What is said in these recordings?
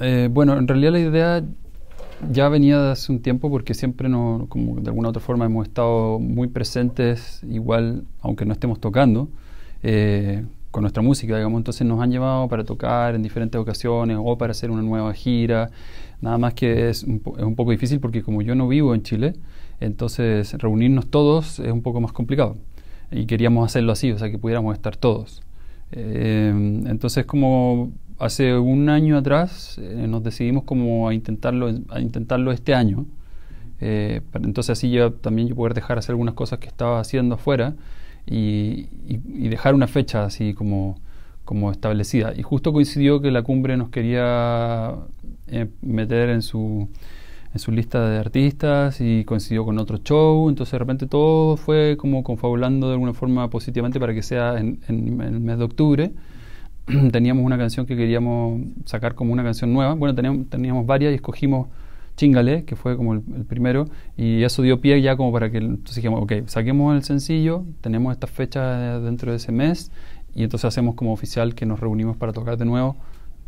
Eh, bueno, en realidad la idea ya venía de hace un tiempo porque siempre como de alguna otra forma hemos estado muy presentes, igual aunque no estemos tocando, eh, con nuestra música, digamos, entonces nos han llevado para tocar en diferentes ocasiones o para hacer una nueva gira, nada más que es un, poco difícil porque como yo no vivo en Chile, entonces reunirnos todos es un poco más complicado y queríamos hacerlo así, o sea, que pudiéramos estar todos. Eh, entonces como hace un año atrás eh, nos decidimos como a intentarlo, a intentarlo este año. Eh, entonces así ya también yo poder dejar hacer algunas cosas que estaba haciendo afuera y, dejar una fecha así como, como establecida. Y justo coincidió que la cumbre nos quería eh, meter en su, en su lista de artistas y coincidió con otro show. Entonces de repente todo fue como confabulando de alguna forma positivamente para que sea en el mes de octubre. teníamos una canción que queríamos sacar como una canción nueva. Bueno, teníamos, varias y escogimos Chingale, que fue como el, primero, y eso dio pie ya como para que, entonces dijimos, ok, saquemos el sencillo, tenemos esta fecha dentro de ese mes, y entonces hacemos como oficial que nos reunimos para tocar de nuevo,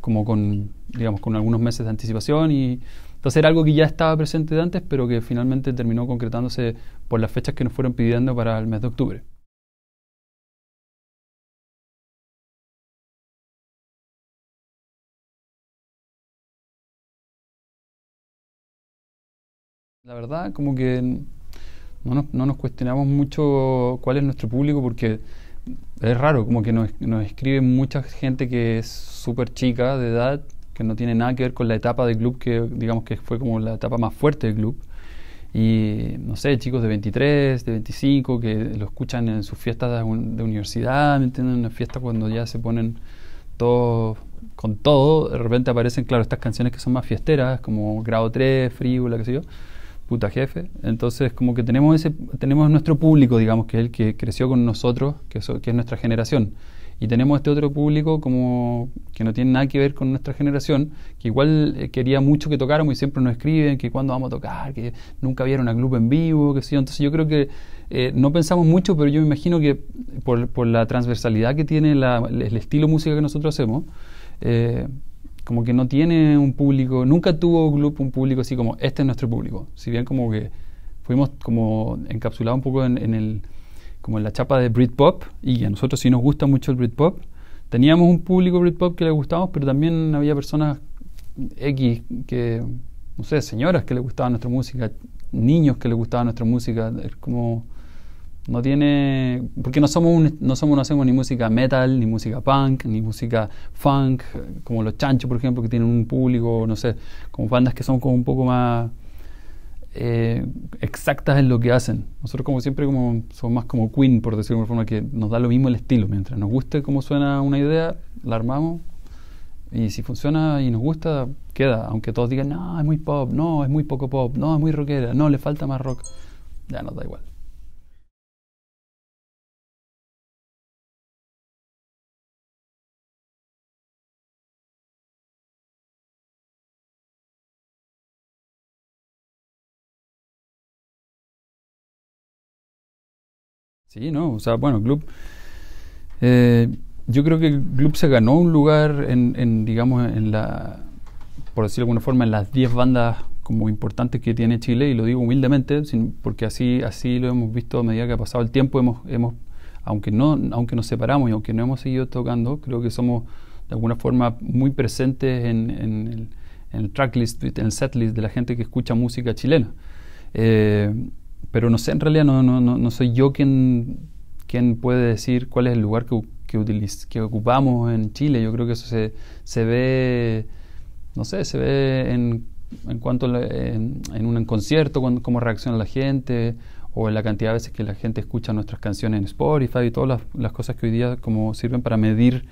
como con, digamos, con algunos meses de anticipación, y entonces era algo que ya estaba presente de antes, pero que finalmente terminó concretándose por las fechas que nos fueron pidiendo para el mes de octubre. La verdad, como que no nos, no nos, cuestionamos mucho cuál es nuestro público porque es raro, como que nos, nos escribe mucha gente que es súper chica de edad, que no tiene nada que ver con la etapa del club, que digamos que fue como la etapa más fuerte del club. Y no sé, chicos de 23, de 25, que lo escuchan en sus fiestas de, universidad, ¿me entienden? En una cuando ya se ponen todos con todo, de repente aparecen, claro, estas canciones que son más fiesteras, como Grado 3, Frívola, qué sé yo puta jefe. Entonces, como que tenemos, ese, tenemos nuestro público, digamos, que es el que creció con nosotros, que, es nuestra generación. Y tenemos este otro público como que no tiene nada que ver con nuestra generación, que igual eh, quería mucho que tocáramos y siempre nos escriben que cuándo vamos a tocar, que nunca vieron a club en vivo, que sí. Entonces yo creo que eh, no pensamos mucho, pero yo me imagino que por, la transversalidad que tiene el estilo música que nosotros hacemos, eh, como que no tiene un público, nunca tuvo Gloop un público así como, este es nuestro público. Si bien como que fuimos como encapsulados un poco en, el, como en la chapa de Britpop, y a nosotros sí nos gusta mucho el Britpop, teníamos un público Britpop que le gustaba, pero también había personas X que, no sé, señoras que le gustaba nuestra música, niños que le gustaba nuestra música, como no tiene. Porque no somos, no somos, no hacemos ni música metal, ni música punk, ni música funk, como los chanchos, por ejemplo, que tienen un público, no sé, como bandas que son como un poco más eh, exactas en lo que hacen. Nosotros, como siempre, como somos más como Queen, por decirlo de una forma, que nos da lo mismo el estilo. Mientras nos guste cómo suena una idea, la armamos. Y si funciona y nos gusta, queda. Aunque todos digan, no, es muy pop, no, es muy poco pop, no, es muy rockera, no, le falta más rock. Ya nos da igual. Sí, no, o sea, bueno, Club. Eh, yo creo que el Club se ganó un lugar en, digamos, en la, por decirlo de alguna forma, en las 10 bandas como importantes que tiene Chile, y lo digo humildemente, porque así, así lo hemos visto a medida que ha pasado el tiempo, hemos, hemos, aunque, no, aunque nos separamos y aunque no hemos seguido tocando, creo que somos de alguna forma muy presentes en, el, tracklist, en el setlist de la gente que escucha música chilena. Eh, pero no sé, en realidad no, no, no, no soy yo quien, quien puede decir cuál es el lugar que, que, ocupamos en Chile. Yo creo que eso se, se ve, no sé, se ve en, en cuanto en, un concierto, cómo reacciona la gente, o en la cantidad de veces que la gente escucha nuestras canciones en Spotify y todas las, las cosas que hoy día como sirven para medir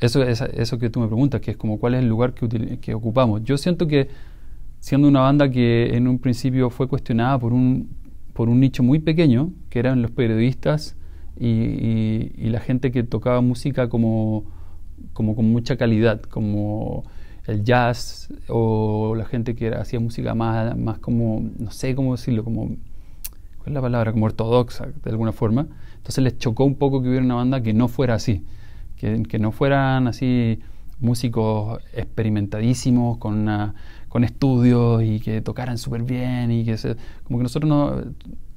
eso, eso que tú me preguntas, que es como cuál es el lugar que, que ocupamos. Yo siento que siendo una banda que en un principio fue cuestionada por un, por un nicho muy pequeño, que eran los periodistas y, la gente que tocaba música como, con mucha calidad, como el jazz o la gente que hacía música más, más como, no sé cómo decirlo, como, ¿cuál es la palabra? Como ortodoxa, de alguna forma. Entonces les chocó un poco que hubiera una banda que no fuera así, que, que no fueran así músicos experimentadísimos, con, con estudios y que tocaran súper bien y que como que nosotros no,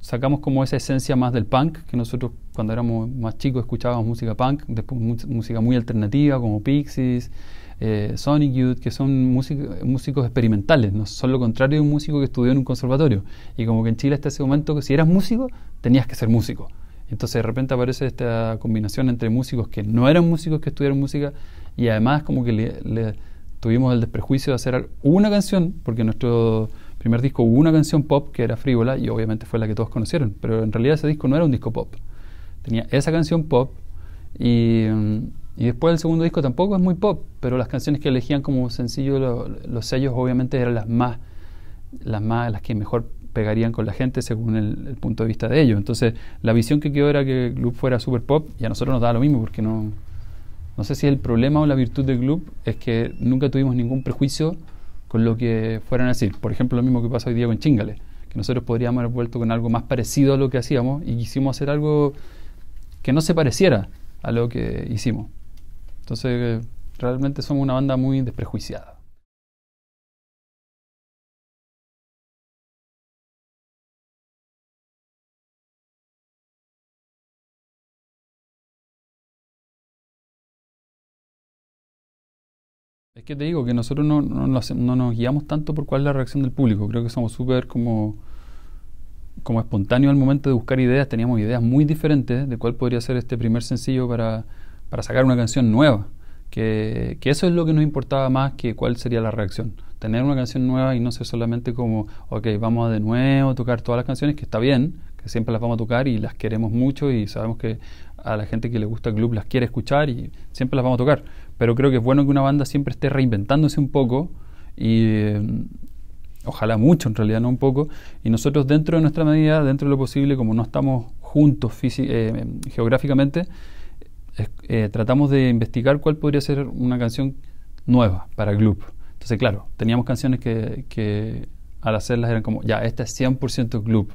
sacamos como esa esencia más del punk, que nosotros cuando éramos más chicos escuchábamos música punk, después música muy alternativa como Pixies, eh, Sonic Youth, que son músicos experimentales, no son lo contrario de un músico que estudió en un conservatorio. Y como que en Chile hasta ese momento que si eras músico, tenías que ser músico. Entonces de repente aparece esta combinación entre músicos que no eran músicos que estudiaron música y además como que le, tuvimos el desprejuicio de hacer una canción, porque nuestro primer disco hubo una canción pop que era frívola y obviamente fue la que todos conocieron, pero en realidad ese disco no era un disco pop. Tenía esa canción pop y, mm, y después el segundo disco tampoco es muy pop, pero las canciones que elegían como sencillo los sellos obviamente eran las más, las más, las que mejor pegarían con la gente según el, punto de vista de ellos. Entonces la visión que quedó era que el club fuera super pop y a nosotros nos daba lo mismo porque no, no sé si el problema o la virtud del club es que nunca tuvimos ningún prejuicio con lo que fueran a decir. Por ejemplo, lo mismo que pasa hoy día con Chingale, que nosotros podríamos haber vuelto con algo más parecido a lo que hacíamos y quisimos hacer algo que no se pareciera a lo que hicimos. Entonces, realmente somos una banda muy desprejuiciada. Es que te digo que nosotros no, no, nos guiamos tanto por cuál es la reacción del público. Creo que somos súper como, como espontáneos al momento de buscar ideas. Teníamos ideas muy diferentes de cuál podría ser este primer sencillo para, para sacar una canción nueva. Que, que, eso es lo que nos importaba más que cuál sería la reacción. Tener una canción nueva y no ser solamente como, ok, vamos de nuevo a tocar todas las canciones, que está bien, que siempre las vamos a tocar y las queremos mucho y sabemos que a la gente que le gusta el club las quiere escuchar y siempre las vamos a tocar pero creo que es bueno que una banda siempre esté reinventándose un poco y eh, ojalá mucho en realidad, no un poco, y nosotros dentro de nuestra medida, dentro de lo posible, como no estamos juntos eh, geográficamente, eh, tratamos de investigar cuál podría ser una canción nueva para el Gloop. Entonces, claro, teníamos canciones que, que al hacerlas eran como, ya, esta es 100% Gloop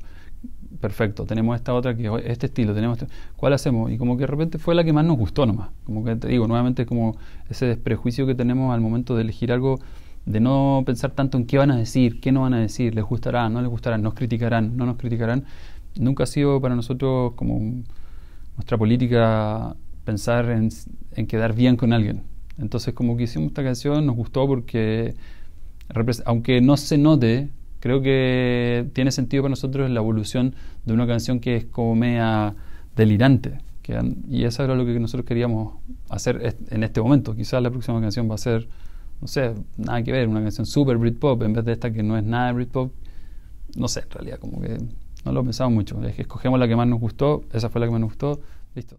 perfecto, tenemos esta otra que este estilo, tenemos este, ¿cuál hacemos? Y como que de repente fue la que más nos gustó nomás. Como que te digo, nuevamente como ese desprejuicio que tenemos al momento de elegir algo, de no pensar tanto en qué van a decir, qué no van a decir, les gustará, no les gustará, nos criticarán, no nos criticarán. Nunca ha sido para nosotros como nuestra política pensar en, en quedar bien con alguien. Entonces como que hicimos esta canción, nos gustó porque aunque no se note creo que tiene sentido para nosotros la evolución de una canción que es como mea delirante. Que, y eso era lo que nosotros queríamos hacer en este momento. Quizás la próxima canción va a ser, no sé, nada que ver, una canción super Britpop en vez de esta que no es nada de Britpop. No sé, en realidad, como que no lo pensamos mucho. Es que Escogemos la que más nos gustó, esa fue la que más nos gustó, listo.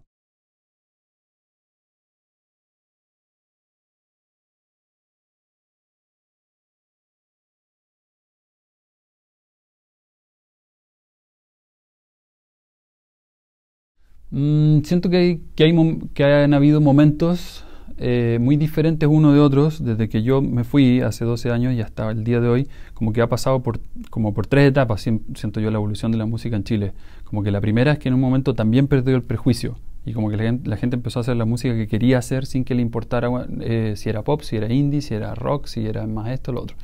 Mm, siento que, hay, que, han habido momentos eh, muy diferentes uno de otros desde que yo me fui hace 12 años y hasta el día de hoy, como que ha pasado por, como por tres etapas, siento yo, la evolución de la música en Chile. Como que la primera es que en un momento también perdió el prejuicio y como que la, gente empezó a hacer la música que quería hacer sin que le importara eh, si era pop, si era indie, si era rock, si era más esto, lo otro.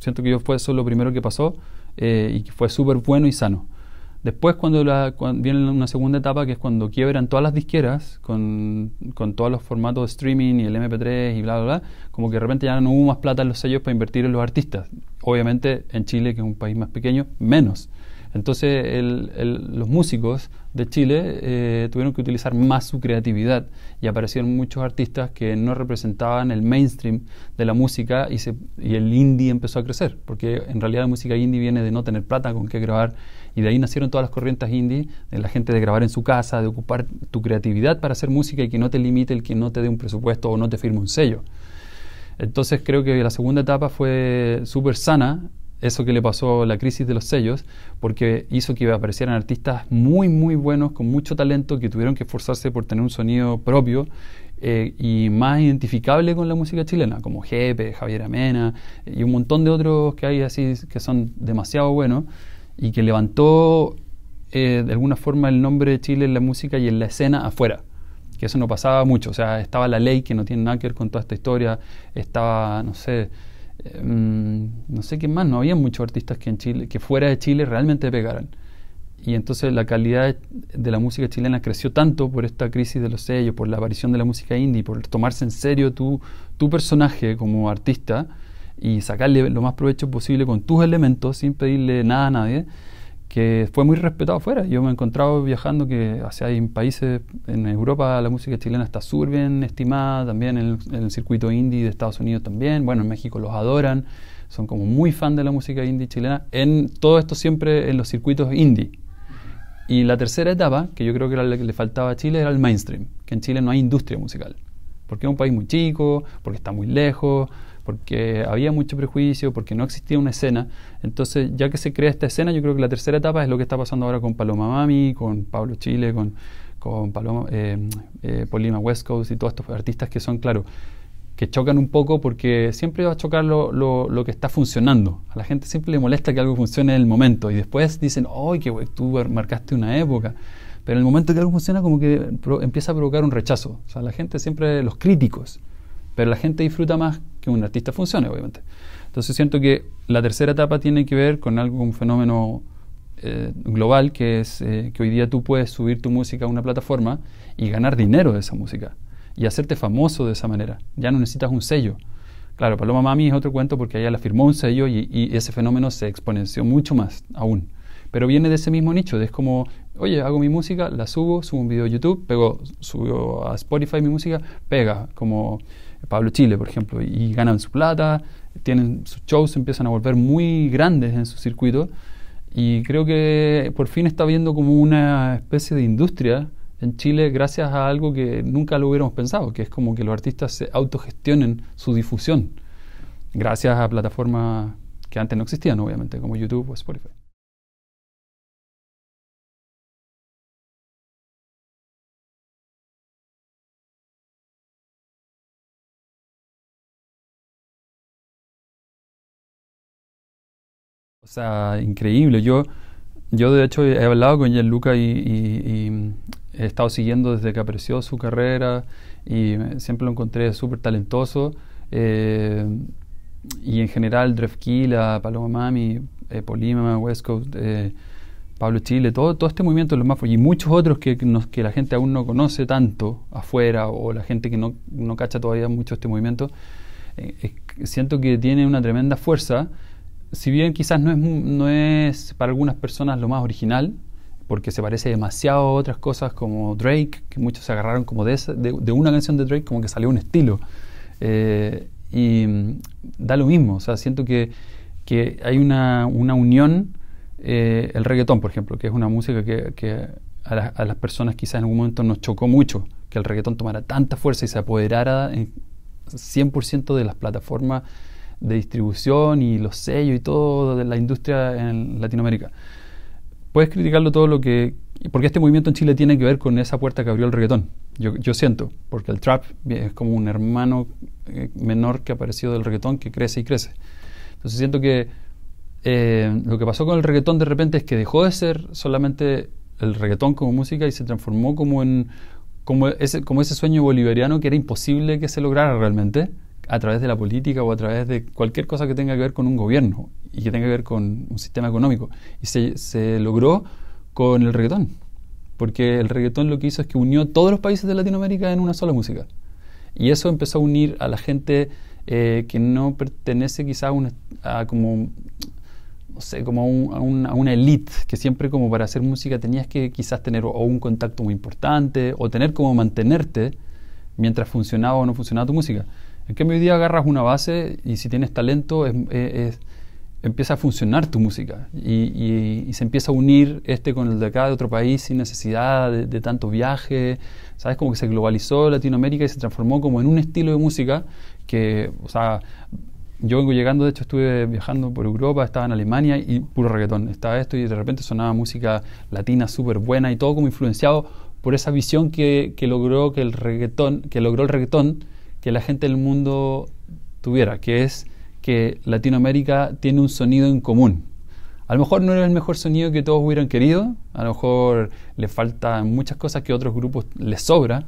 Siento que yo fue eso lo primero que pasó eh, y que fue súper bueno y sano. Después, cuando, viene una segunda etapa, que es cuando quiebran todas las disqueras con, con, todos los formatos de streaming y el MP3 y bla, bla, bla, como que de repente ya no hubo más plata en los sellos para invertir en los artistas. Obviamente, en Chile, que es un país más pequeño, menos. Entonces los músicos de Chile eh, tuvieron que utilizar más su creatividad y aparecieron muchos artistas que no representaban el mainstream de la música y, y el indie empezó a crecer, porque en realidad la música indie viene de no tener plata con qué grabar y de ahí nacieron todas las corrientes indie, de la gente de grabar en su casa, de ocupar tu creatividad para hacer música y que no te limite el que no te dé un presupuesto o no te firme un sello. Entonces creo que la segunda etapa fue súper sana eso que le pasó la crisis de los sellos, porque hizo que aparecieran artistas muy, muy buenos, con mucho talento, que tuvieron que esforzarse por tener un sonido propio eh, y más identificable con la música chilena, como Jepe, Javier Amena y un montón de otros que hay así que son demasiado buenos y que levantó eh, de alguna forma el nombre de Chile en la música y en la escena afuera que eso no pasaba mucho, o sea, estaba la ley que no tiene nada que ver con toda esta historia, estaba, no sé, Mm, no sé qué más, no había muchos artistas que en Chile, que fuera de Chile realmente pegaran. Y entonces la calidad de la música chilena creció tanto por esta crisis de los sellos, por la aparición de la música indie, por tomarse en serio tu, tu personaje como artista y sacarle lo más provecho posible con tus elementos sin pedirle nada a nadie que fue muy respetado afuera. Yo me he encontrado viajando que hacia países, en Europa la música chilena está súper bien estimada, también en el, circuito indie de Estados Unidos también, bueno, en México los adoran, son como muy fan de la música indie chilena, en todo esto siempre en los circuitos indie. Y la tercera etapa, que yo creo que era que le faltaba a Chile, era el mainstream, que en Chile no hay industria musical porque es un país muy chico, porque está muy lejos, porque había mucho prejuicio, porque no existía una escena. Entonces, ya que se crea esta escena, yo creo que la tercera etapa es lo que está pasando ahora con Paloma Mami, con Pablo Chile, con, con Paloma, eh, eh y todos estos artistas que son, claro, que chocan un poco porque siempre va a chocar lo, lo, lo, que está funcionando. A la gente siempre le molesta que algo funcione en el momento y después dicen, ¡ay, que tú marcaste una época! Pero en el momento que algo funciona, como que empieza a provocar un rechazo. O sea, la gente siempre, los críticos, pero la gente disfruta más que un artista funcione, obviamente. Entonces siento que la tercera etapa tiene que ver con algo, un fenómeno eh, global, que es eh, que hoy día tú puedes subir tu música a una plataforma y ganar dinero de esa música y hacerte famoso de esa manera. Ya no necesitas un sello. Claro, Paloma Mami es otro cuento porque ella la firmó un sello y ese fenómeno se exponenció mucho más aún pero viene de ese mismo nicho, es como, oye, hago mi música, la subo, subo un video a YouTube, pego, subo a Spotify mi música, pega, como Pablo Chile, por ejemplo, y ganan su plata, tienen sus shows, empiezan a volver muy grandes en su circuito, y creo que por fin está viendo como una especie de industria en Chile gracias a algo que nunca lo hubiéramos pensado, que es como que los artistas se autogestionen su difusión, gracias a plataformas que antes no existían, obviamente, como YouTube o Spotify. O sea, increíble. Yo, yo de hecho he hablado con Gianluca y, y, mm, he estado siguiendo desde que apareció su carrera y siempre lo encontré súper talentoso. Eh, y en general, Drefkila, Paloma Mami, eh, Polima, West eh, Pablo Chile, todo, todo este movimiento de los más y muchos otros que, que la gente aún no conoce tanto afuera o la gente que no cacha todavía mucho este movimiento, siento que tiene una tremenda fuerza si bien quizás no es, no es para algunas personas lo más original, porque se parece demasiado a otras cosas como Drake, que muchos se agarraron como de, de, una canción de Drake, como que salió un estilo. Eh, y mm, da lo mismo, o sea, siento que, que hay una, una unión, eh, el reggaetón, por ejemplo, que es una música que, a, a, las personas quizás en algún momento nos chocó mucho, que el reggaetón tomara tanta fuerza y se apoderara en 100% de las plataformas de distribución y los sellos y todo de la industria en Latinoamérica. Puedes criticarlo todo lo que... Porque este movimiento en Chile tiene que ver con esa puerta que abrió el reggaetón. Yo, yo siento, porque el trap es como un hermano eh, menor que ha aparecido del reggaetón que crece y crece. Entonces siento que eh, lo que pasó con el reggaetón de repente es que dejó de ser solamente el reggaetón como música y se transformó como en como ese, como ese sueño bolivariano que era imposible que se lograra realmente a través de la política o a través de cualquier cosa que tenga que ver con un gobierno y que tenga que ver con un sistema económico. Y se, se logró con el reggaetón, porque el reggaetón lo que hizo es que unió todos los países de Latinoamérica en una sola música. Y eso empezó a unir a la gente eh, que no pertenece quizás a, una, como no sé, como a, una elite, que siempre como para hacer música tenías que quizás tener un contacto muy importante, o tener como mantenerte mientras funcionaba o no funcionaba tu música. En qué hoy día agarras una base y si tienes talento, empieza a funcionar tu música y, se empieza a unir este con el de acá de otro país sin necesidad de, tanto viaje, ¿sabes? Como que se globalizó Latinoamérica y se transformó como en un estilo de música que, o sea, yo vengo llegando, de hecho estuve viajando por Europa, estaba en Alemania y puro reggaetón, estaba esto y de repente sonaba música latina súper buena y todo como influenciado por esa visión que, que logró que el reggaetón, que logró el reggaetón que la gente del mundo tuviera, que es que Latinoamérica tiene un sonido en común. A lo mejor no era el mejor sonido que todos hubieran querido, a lo mejor le faltan muchas cosas que otros grupos les sobra,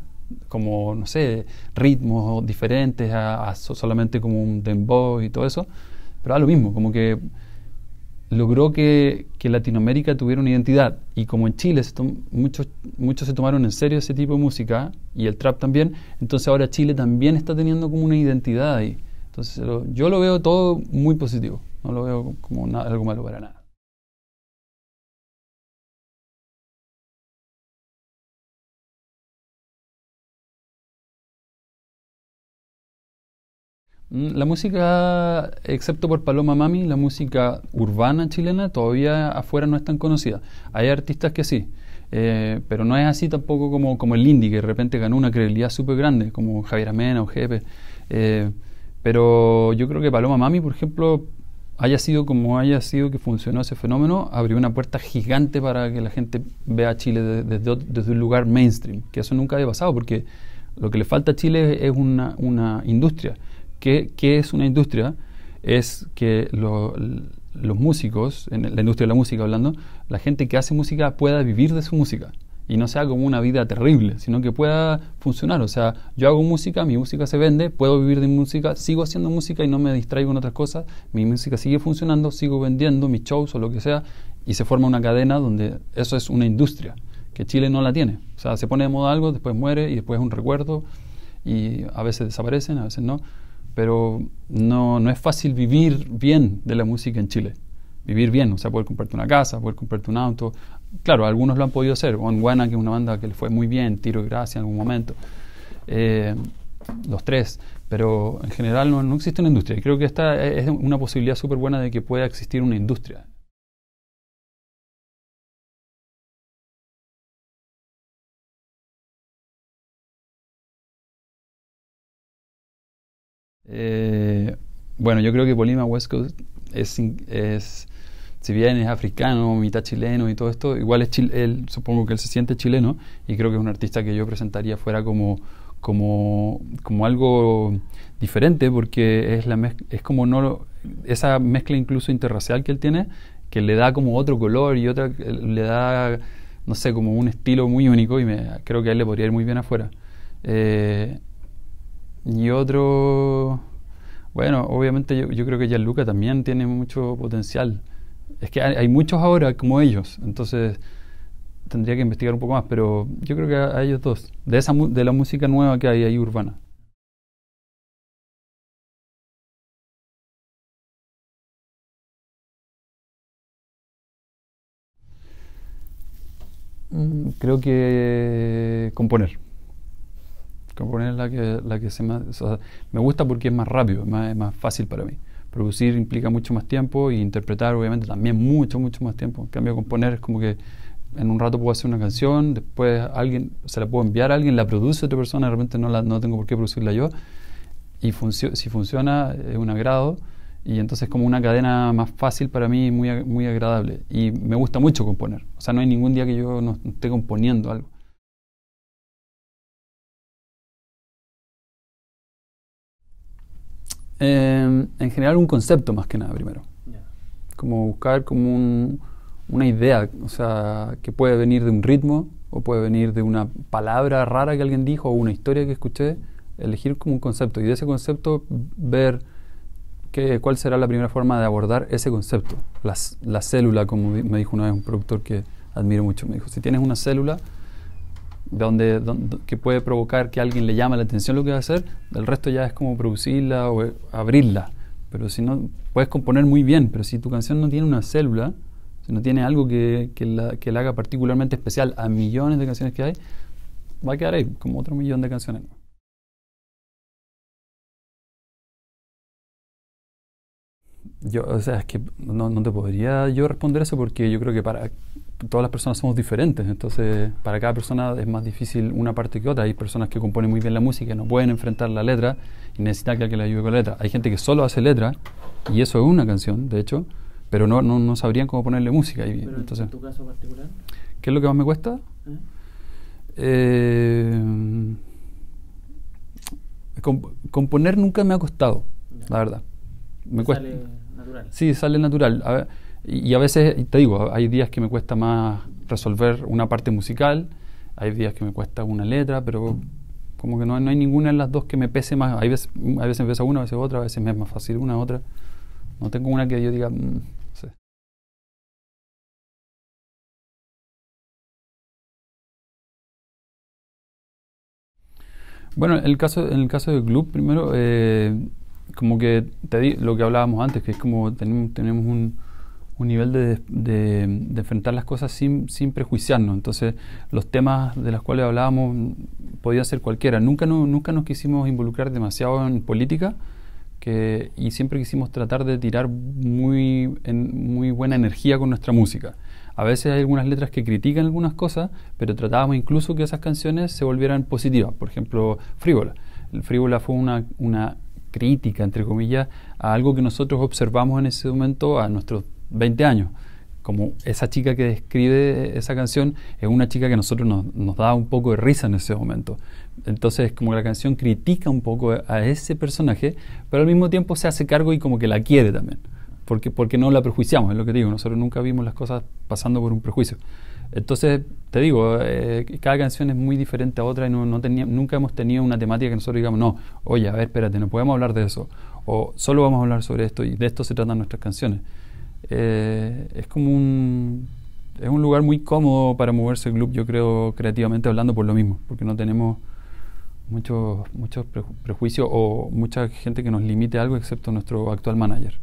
como, no sé, ritmos diferentes a, solamente como un dembow y todo eso, pero a lo mismo, como que logró que, Latinoamérica tuviera una identidad. Y como en Chile muchos, muchos se tomaron en serio ese tipo de música, y el trap también, entonces ahora Chile también está teniendo como una identidad ahí. Entonces yo lo veo todo muy positivo, no lo veo como algo malo para nada. Mm, la música, excepto por Paloma Mami, la música urbana chilena todavía afuera no es tan conocida. Hay artistas que sí, eh, pero no es así tampoco como, como el indie, que de repente ganó una credibilidad súper grande, como Javier Amena o Jepe. Eh, pero yo creo que Paloma Mami, por ejemplo, haya sido como haya sido que funcionó ese fenómeno, abrió una puerta gigante para que la gente vea a Chile desde, un lugar mainstream, que eso nunca había pasado, porque lo que le falta a Chile es una, una industria ¿Qué, es una industria? Es que los músicos, en la industria de la música hablando, la gente que hace música pueda vivir de su música y no sea como una vida terrible, sino que pueda funcionar. O sea, yo hago música, mi música se vende, puedo vivir de mi música, sigo haciendo música y no me distraigo en otras cosas, mi música sigue funcionando, sigo vendiendo mis shows o lo que sea, y se forma una cadena donde eso es una industria, que Chile no la tiene. O sea, se pone de moda algo, después muere y después es un recuerdo, y a veces desaparecen, a veces no pero no, no es fácil vivir bien de la música en Chile. Vivir bien, o sea, poder comprarte una casa, poder comprarte un auto. Claro, algunos lo han podido hacer. One Wanna, que es una banda que le fue muy bien, Tiro y Gracia en algún momento. Eh, los tres, pero en general no, no, existe una industria. Y creo que esta es una posibilidad súper buena de que pueda existir una industria Eh, bueno, yo creo que Polima West es, si bien es africano, mitad chileno y todo esto, igual es él, supongo que él se siente chileno y creo que es un artista que yo presentaría fuera como, como, como algo diferente porque es, la es como no, esa mezcla incluso interracial que él tiene que le da como otro color y otra le da no sé como un estilo muy único y me, creo que a él le podría ir muy bien afuera eh, y otro, bueno, obviamente yo, creo que Gianluca también tiene mucho potencial. Es que hay, muchos ahora como ellos, entonces tendría que investigar un poco más, pero yo creo que a, ellos dos, de, esa, de la música nueva que hay ahí urbana. Mm, creo que componer. Componer es la que, la que se me gusta porque es más rápido, es más fácil para mí. Producir implica mucho más tiempo y interpretar obviamente también mucho, mucho más tiempo. En cambio, componer es como que en un rato puedo hacer una canción, después alguien se la puedo enviar a alguien, la produce otra persona, realmente no, la, no tengo por qué producirla yo. Y si funciona es un agrado y entonces como una cadena más fácil para mí muy, muy agradable. Y me gusta mucho componer. O sea, no hay ningún día que yo no esté componiendo algo. Em, en general un concepto más que nada primero. Como buscar como una idea, o sea, que puede venir de un ritmo o puede venir de una palabra rara que alguien dijo o una historia que escuché, elegir como un concepto y de ese concepto ver cuál será la primera forma de abordar ese concepto. la célula, como me dijo una vez un productor que admiro mucho, me dijo, si tienes una célula, donde, donde, que puede provocar que alguien le llame la atención lo que va a hacer, el resto ya es como producirla o eh, abrirla. Pero si no, puedes componer muy bien, pero si tu canción no tiene una célula, si no tiene algo que, que, la, que la haga particularmente especial a millones de canciones que hay, va a quedar ahí, como otro millón de canciones. Yo, o sea, es que no, no, te podría yo responder eso porque yo creo que para todas las personas somos diferentes, entonces para cada persona es más difícil una parte que otra. Hay personas que componen muy bien la música y no pueden enfrentar la letra y necesitan que alguien les ayude con la letra. Hay gente que solo hace letra y eso es una canción, de hecho, pero no, no, no sabrían cómo ponerle música. Y, pero entonces, en tu caso particular? ¿Qué es lo que más me cuesta? ¿Eh? Eh, componer nunca me ha costado, la verdad. Me cuesta. Sale natural. Sí, sale natural. Y a veces, te digo, hay días que me cuesta más resolver una parte musical, hay días que me cuesta una letra, pero como que no, hay ninguna de las dos que me pese más. Hay veces, a veces me una, a veces otra, a veces me es más fácil una, otra. No tengo una que yo diga, mm, sé. Bueno, el caso, en el caso del club, primero, eh, como que te di lo que hablábamos antes, que es como tenemos, tenemos un un nivel de, enfrentar las cosas sin, sin, prejuiciarnos. Entonces, los temas de los cuales hablábamos podían ser cualquiera. Nunca, no, nunca nos quisimos involucrar demasiado en política que, y siempre quisimos tratar de tirar muy, en, muy buena energía con nuestra música. A veces hay algunas letras que critican algunas cosas, pero tratábamos incluso que esas canciones se volvieran positivas. Por ejemplo, Frívola. El Frívola fue una, una crítica, entre comillas, a algo que nosotros observamos en ese momento, a nuestros 20 años. Como esa chica que describe esa canción es una chica que a nosotros nos, da un poco de risa en ese momento. Entonces, como que la canción critica un poco a ese personaje, pero al mismo tiempo se hace cargo y como que la quiere también. Porque, porque no la perjuiciamos, es lo que digo. Nosotros nunca vimos las cosas pasando por un prejuicio. Entonces, te digo, eh, cada canción es muy diferente a otra y no, nunca hemos tenido una temática que nosotros digamos, no, oye, a ver, espérate, no podemos hablar de eso. O solo vamos a hablar sobre esto y de esto se tratan nuestras canciones. Eh, es como un, es un lugar muy cómodo para moverse el club, yo creo, creativamente hablando, por lo mismo, porque no tenemos muchos muchos prejuicios o mucha gente que nos limite algo excepto nuestro actual manager.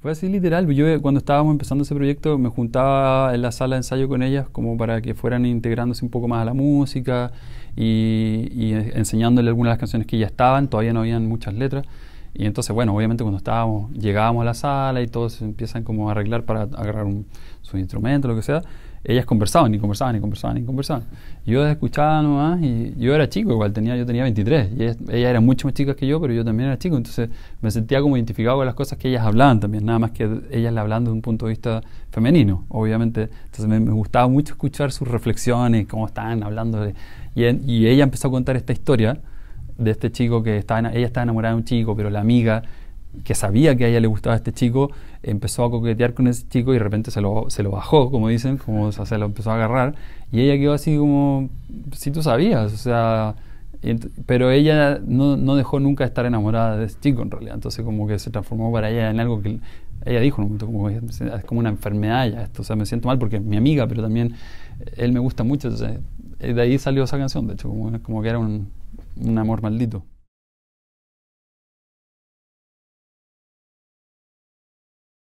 Fue así literal. Pues yo eh, cuando estábamos empezando ese proyecto me juntaba en la sala de ensayo con ellas como para que fueran integrándose un poco más a la música y, enseñándole algunas de las canciones que ya estaban, todavía no habían muchas letras. Y entonces, bueno, obviamente cuando estábamos, llegábamos a la sala y todos empiezan como a arreglar para agarrar un, su instrumento, lo que sea ellas conversaban y conversaban y conversaban y conversaban. Yo escuchaba nomás y yo era chico, igual tenía, yo tenía 23 y ella era mucho más chica que yo, pero yo también era chico, entonces me sentía como identificado con las cosas que ellas hablaban también, nada más que ellas la hablaban desde un punto de vista femenino, obviamente. Entonces me, gustaba mucho escuchar sus reflexiones, cómo estaban hablando. y, y ella empezó a contar esta historia de este chico que estaba, ella estaba enamorada de un chico, pero la amiga que sabía que a ella le gustaba este chico, empezó a coquetear con ese chico y de repente se lo, se lo bajó, como dicen, como o sea, se lo empezó a agarrar. Y ella quedó así como, si tú sabías, o sea, pero ella no, dejó nunca estar enamorada de ese chico en realidad. Entonces como que se transformó para ella en algo que ella dijo como, es como una enfermedad ya esto, o sea, me siento mal porque es mi amiga, pero también él me gusta mucho. Eh, de ahí salió esa canción, de hecho, como, que era un amor maldito.